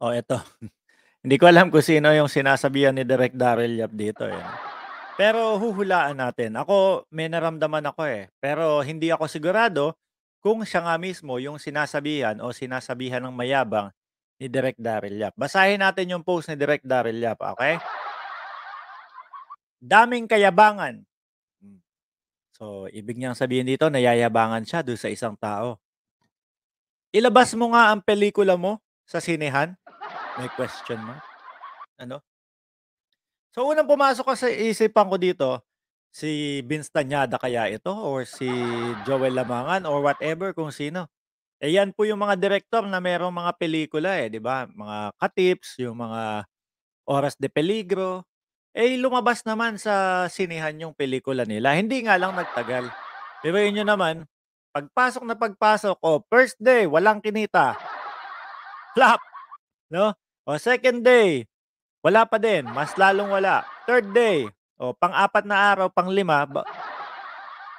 Oh, eto. Hindi ko alam kung sino yung sinasabihan ni Direk Daryl Yap dito. Eh. Pero huhulaan natin. Ako, may naramdaman ako eh. Pero hindi ako sigurado kung siya nga mismo yung sinasabihan o sinasabihan ng mayabang ni Direk Daryl Yap. Basahin natin yung post ni Direk Daryl Yap, okay? Daming kayabangan. Hmm. So, ibig niyang sabihin dito, nayayabangan siya doon sa isang tao. Ilabas mo nga ang pelikula mo sa sinehan may question mo? Ano? So unang pumasok sa isipan ko dito, si Vince Tanyada kaya ito or si Joel Lamangan or whatever kung sino. Eh yan po yung mga director na merong mga pelikula eh, di ba? Mga katips, yung mga oras de peligro. Eh lumabas naman sa sinihan yung pelikula nila. Hindi nga lang nagtagal. Pero yun yun naman, pagpasok na pagpasok, oh, first day, walang kinita. Flap! No? O second day, wala pa din. Mas lalong wala. Third day, o pang-apat na araw, pang-lima,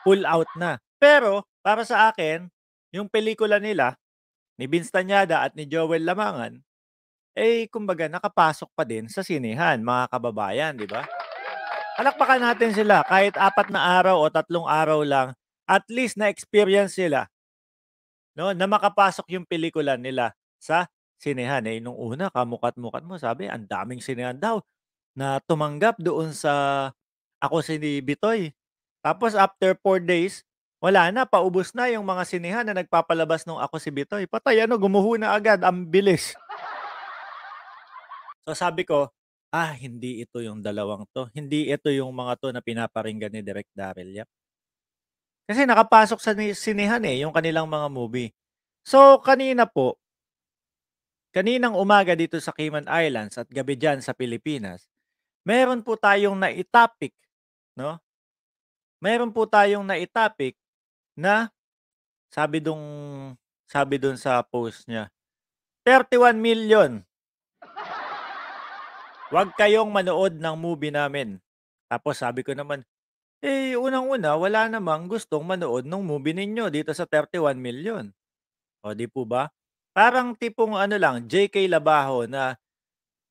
pull out na. Pero para sa akin, yung pelikula nila ni Vince Tanyada at ni Joel Lamangan, eh kumbaga nakapasok pa din sa sinehan, mga kababayan, di ba? Palakpakan natin sila kahit apat na araw o tatlong araw lang, at least na-experience sila no, na makapasok yung pelikula nila sa Sinehan, eh, nung una kamuka't-muka't mo sabi ang daming sinehan daw na tumanggap doon sa Ako Si ni Bitoy. Tapos after 4 days, wala na, paubos na yung mga sinehan na nagpapalabas nung Ako Si Bitoy. Patay ano, gumuho na agad, ang bilis. So sabi ko, ah, hindi ito yung dalawang to. Hindi ito yung mga to na pinaparinggan ni Direk Daryl Yap. Kasi nakapasok sa sinehan eh, yung kanilang mga movie. So kanina po, Kaninang umaga dito sa Cayman Islands at gabi dyan sa Pilipinas, meron po tayong na-topic, no? Meron po tayong na-topic na sabi dong sabi doon sa post niya, 31 million. Huwag kayong manood ng movie namin. Tapos sabi ko naman, eh unang-una wala namang gustong manood ng movie ninyo dito sa 31 million. O di po ba? Parang tipong ano lang, JK Labaho na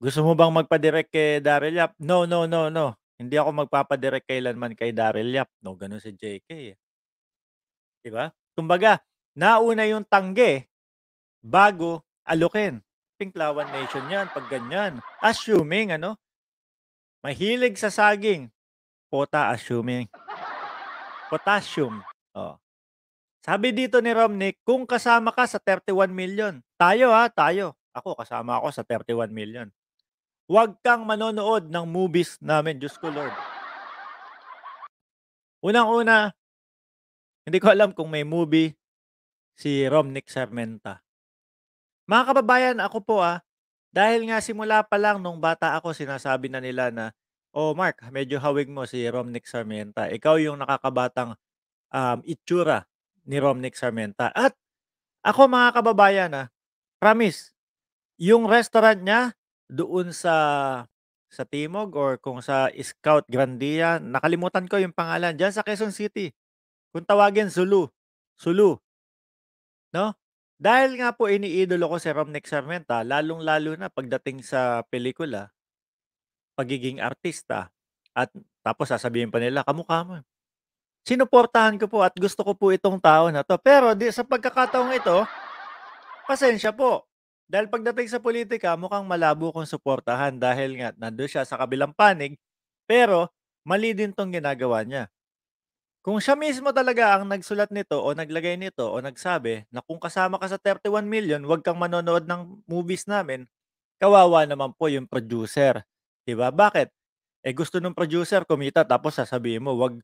gusto mo bang magpa-direct kay Daryl Yap? No, no, no, no. Hindi ako magpapa magpapadirect kailanman kay Daryl Yap. No, ganun si JK. Di ba? Kumbaga, nauna yung tangge bago alukin. Pinklawan Nation yan pag ganyan. Assuming, ano? Mahilig sa saging. Pota assuming. Potassium. Oh. Sabi dito ni Romnick, kung kasama ka sa 31 million. Tayo ha, tayo. Ako, kasama ako sa 31 million. Huwag kang manonood ng movies namin, Diyos ko Lord. Unang-una, hindi ko alam kung may movie si Romnick Sarmenta. Mga kababayan, ako po ah, dahil nga simula pa lang nung bata ako, sinasabi na nila na, oh Mark, medyo hawig mo si Romnick Sarmenta. Ikaw yung nakakabatang um, itsura ni Romnick Sarmenta. At ako mga kababayan, ha, ah, promise, yung restaurant niya doon sa sa Timog or kung sa Scout Grandia, nakalimutan ko yung pangalan, diyan sa Quezon City. Kung tawagin Sulu, Sulu. No? Dahil nga po iniidolo ko si Romnick Sarmenta, lalong-lalo na pagdating sa pelikula, pagiging artista, at tapos sasabihin pa nila, kamukha mo sinuportahan ko po at gusto ko po itong tao na to. Pero di, sa pagkakataong ito, pasensya po. Dahil pagdating sa politika, mukhang malabo kong suportahan dahil nga nandoon siya sa kabilang panig, pero mali din tong ginagawa niya. Kung siya mismo talaga ang nagsulat nito o naglagay nito o nagsabi na kung kasama ka sa 31 million, huwag kang manonood ng movies namin, kawawa naman po yung producer. Diba? Bakit? Eh gusto ng producer kumita tapos sasabihin mo, huwag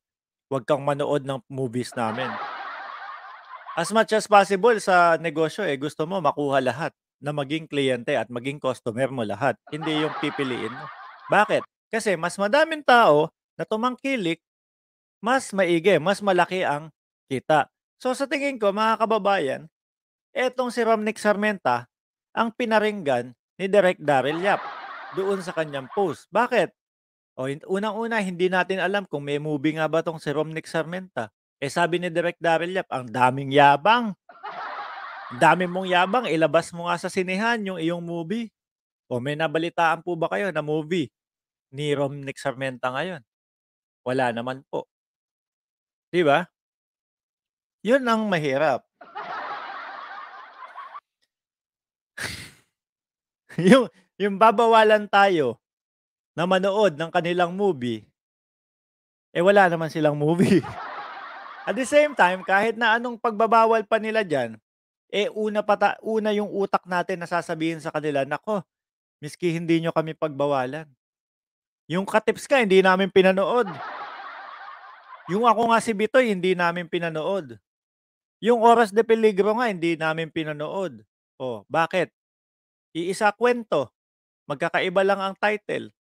huwag kang manood ng movies namin. As much as possible sa negosyo, eh, gusto mo makuha lahat na maging kliyente at maging customer mo lahat. Hindi yung pipiliin mo. Bakit? Kasi mas madaming tao na tumangkilik, mas maigi, mas malaki ang kita. So sa tingin ko, mga kababayan, etong si Romnick Sarmenta ang pinaringgan ni Direk Daryl Yap doon sa kanyang post. Bakit? O, unang-una, hindi natin alam kung may movie nga ba tong si Romnick Sarmenta. Eh sabi ni Direk Daryl Yap, ang daming yabang. dami mong yabang, ilabas mo nga sa sinehan yung iyong movie. O may nabalitaan po ba kayo na movie ni Romnick Sarmenta ngayon? Wala naman po. Di ba? Yun ang mahirap. yung, yung babawalan tayo na manood ng kanilang movie, eh wala naman silang movie. At the same time, kahit na anong pagbabawal pa nila dyan, eh una, pata, una yung utak natin na sasabihin sa kanila, nako, miski hindi nyo kami pagbawalan. Yung katips ka, hindi namin pinanood. Yung ako nga si Bitoy, hindi namin pinanood. Yung oras de peligro nga, hindi namin pinanood. O, oh, bakit? Iisa kwento. Magkakaiba lang ang title.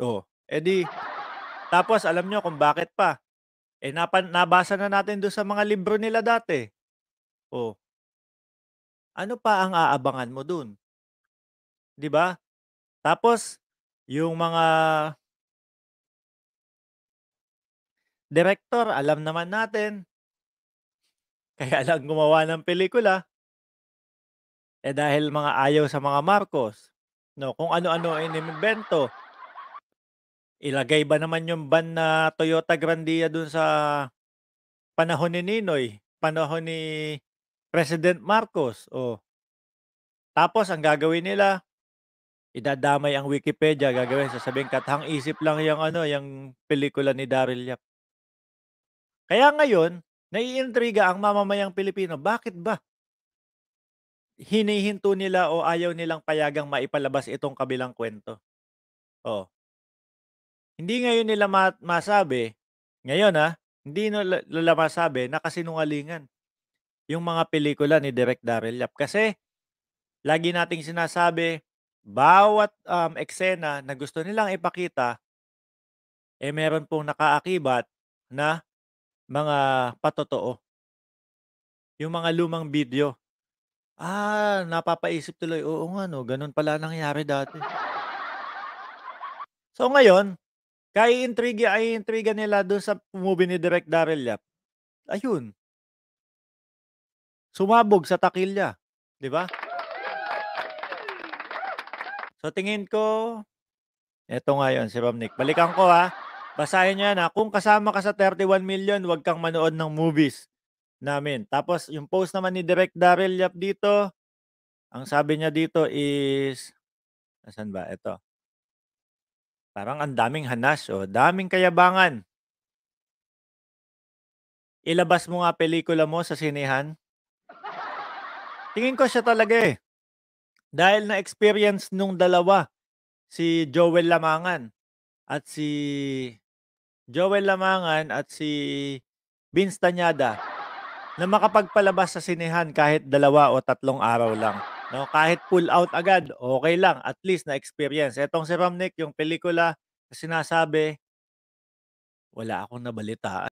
Oh, edi eh, tapos alam nyo kung bakit pa. Eh napan, nabasa na natin doon sa mga libro nila dati. Oh. Ano pa ang aabangan mo doon? 'Di ba? Tapos yung mga director, alam naman natin. Kaya lang gumawa ng pelikula. Eh dahil mga ayaw sa mga Marcos. No, kung ano-ano ay inimbento. Ilagay ba naman yung ban na Toyota Grandia dun sa panahon ni Ninoy, panahon ni President Marcos? Oh. Tapos ang gagawin nila, idadamay ang Wikipedia, gagawin sasabihin katang isip lang yung ano, yung pelikula ni Daryl Yap. Kaya ngayon, naiintriga ang mamamayang Pilipino. Bakit ba? Hinihinto nila o ayaw nilang payagang maipalabas itong kabilang kwento. Oh, hindi ngayon nila ma- masabi, ngayon ha, ah, hindi nila masabi na kasinungalingan yung mga pelikula ni Direk Darrell Yap. Kasi, lagi nating sinasabi, bawat um, eksena na gusto nilang ipakita, eh meron pong nakaakibat na mga patotoo. Yung mga lumang video. Ah, napapaisip tuloy, oo nga no, ganun pala nangyari dati. So ngayon, kaya intriga, ay intriga nila doon sa movie ni Direk Darrell Yap. Ayun. Sumabog sa takilya. Di ba? So tingin ko, eto ngayon yun, si Romnick. Balikan ko ha. Basahin nyo na Kung kasama ka sa 31 million, huwag kang manood ng movies namin. Tapos yung post naman ni Direk Darrell Yap dito, ang sabi niya dito is, nasan ba? Ito. Parang ang daming hanas o daming kayabangan. Ilabas mo nga pelikula mo sa sinehan. Tingin ko siya talaga eh. Dahil na-experience nung dalawa, si Joel Lamangan at si Joel Lamangan at si Vince Tanyada na makapagpalabas sa sinehan kahit dalawa o tatlong araw lang. No, kahit pull out agad, okay lang. At least na experience. Etong si Ramnick, yung pelikula, sinasabi, wala akong nabalitaan.